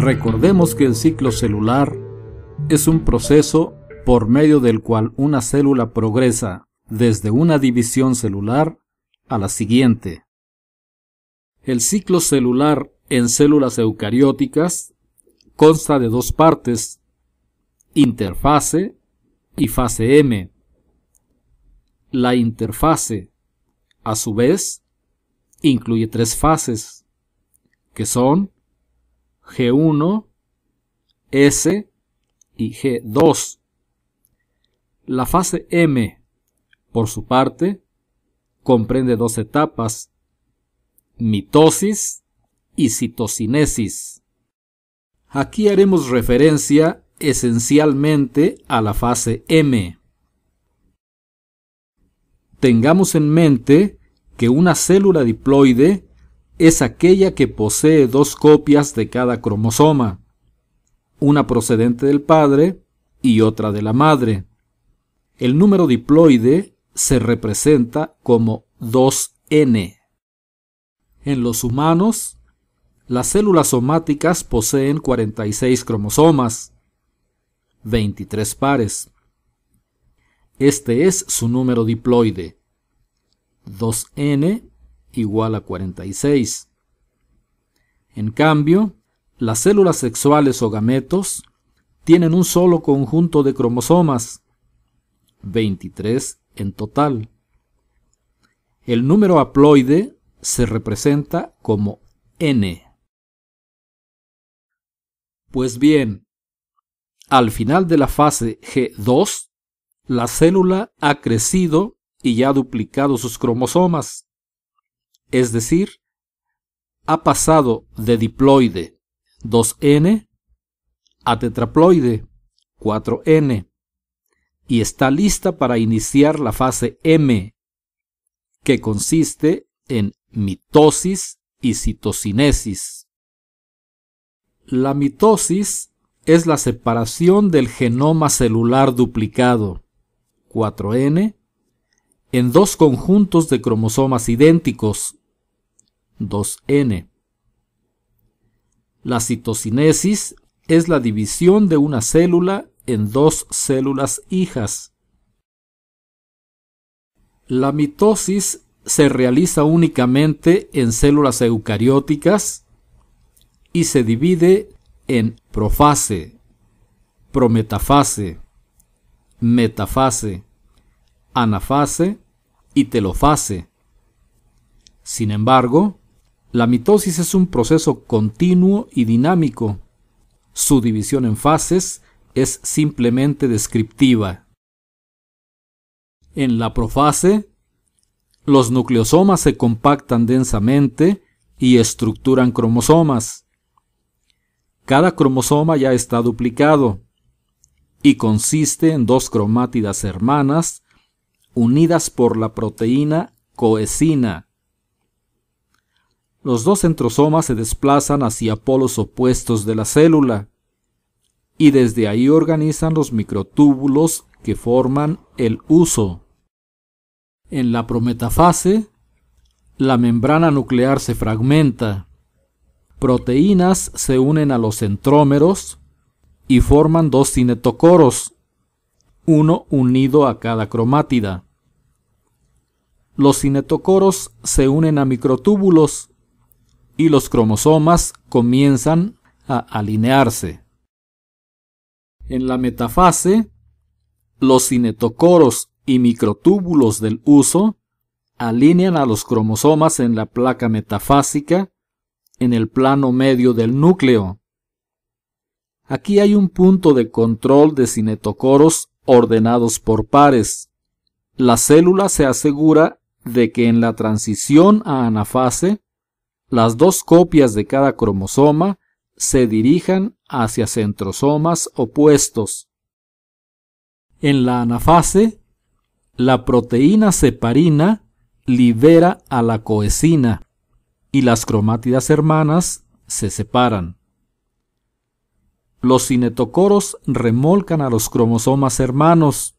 Recordemos que el ciclo celular es un proceso por medio del cual una célula progresa desde una división celular a la siguiente. El ciclo celular en células eucarióticas consta de dos partes, interfase y fase M. La interfase, a su vez, incluye tres fases, que son G1, S y G2. La fase M, por su parte, comprende dos etapas, mitosis y citocinesis. Aquí haremos referencia esencialmente a la fase M. Tengamos en mente que una célula diploide es aquella que posee dos copias de cada cromosoma, una procedente del padre y otra de la madre. El número diploide se representa como 2N. En los humanos, las células somáticas poseen 46 cromosomas, 23 pares. Este es su número diploide. 2N igual a 46. En cambio, las células sexuales o gametos tienen un solo conjunto de cromosomas, 23 en total. El número haploide se representa como n. Pues bien, al final de la fase G2, la célula ha crecido y ya ha duplicado sus cromosomas es decir, ha pasado de diploide 2n a tetraploide 4n y está lista para iniciar la fase M, que consiste en mitosis y citocinesis. La mitosis es la separación del genoma celular duplicado 4n en dos conjuntos de cromosomas idénticos 2N. La citocinesis es la división de una célula en dos células hijas. La mitosis se realiza únicamente en células eucarióticas y se divide en profase, prometafase, metafase, anafase y telofase. Sin embargo, la mitosis es un proceso continuo y dinámico. Su división en fases es simplemente descriptiva. En la profase, los nucleosomas se compactan densamente y estructuran cromosomas. Cada cromosoma ya está duplicado y consiste en dos cromátidas hermanas unidas por la proteína coesina los dos centrosomas se desplazan hacia polos opuestos de la célula y desde ahí organizan los microtúbulos que forman el uso. En la prometafase, la membrana nuclear se fragmenta, proteínas se unen a los centrómeros y forman dos cinetocoros, uno unido a cada cromátida. Los cinetocoros se unen a microtúbulos y los cromosomas comienzan a alinearse. En la metafase, los cinetocoros y microtúbulos del uso alinean a los cromosomas en la placa metafásica en el plano medio del núcleo. Aquí hay un punto de control de cinetocoros ordenados por pares. La célula se asegura de que en la transición a anafase las dos copias de cada cromosoma se dirijan hacia centrosomas opuestos. En la anafase, la proteína separina libera a la coesina y las cromátidas hermanas se separan. Los cinetocoros remolcan a los cromosomas hermanos,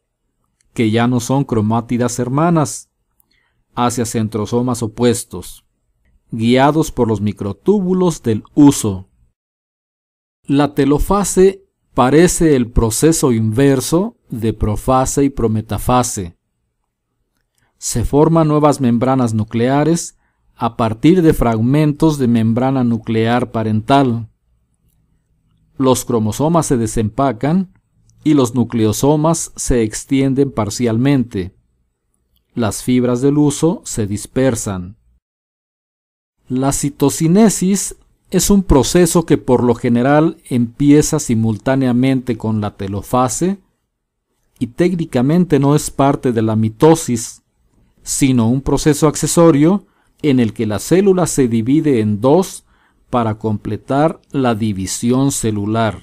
que ya no son cromátidas hermanas, hacia centrosomas opuestos guiados por los microtúbulos del uso. La telofase parece el proceso inverso de profase y prometafase. Se forman nuevas membranas nucleares a partir de fragmentos de membrana nuclear parental. Los cromosomas se desempacan y los nucleosomas se extienden parcialmente. Las fibras del uso se dispersan. La citocinesis es un proceso que por lo general empieza simultáneamente con la telofase y técnicamente no es parte de la mitosis, sino un proceso accesorio en el que la célula se divide en dos para completar la división celular.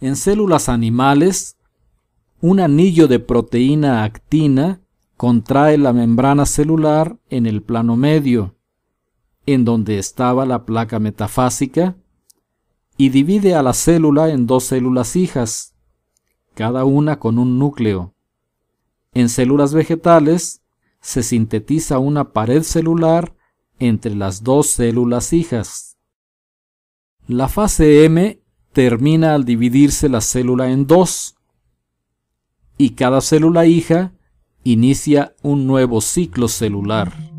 En células animales, un anillo de proteína actina contrae la membrana celular en el plano medio en donde estaba la placa metafásica y divide a la célula en dos células hijas, cada una con un núcleo. En células vegetales se sintetiza una pared celular entre las dos células hijas. La fase M termina al dividirse la célula en dos y cada célula hija inicia un nuevo ciclo celular.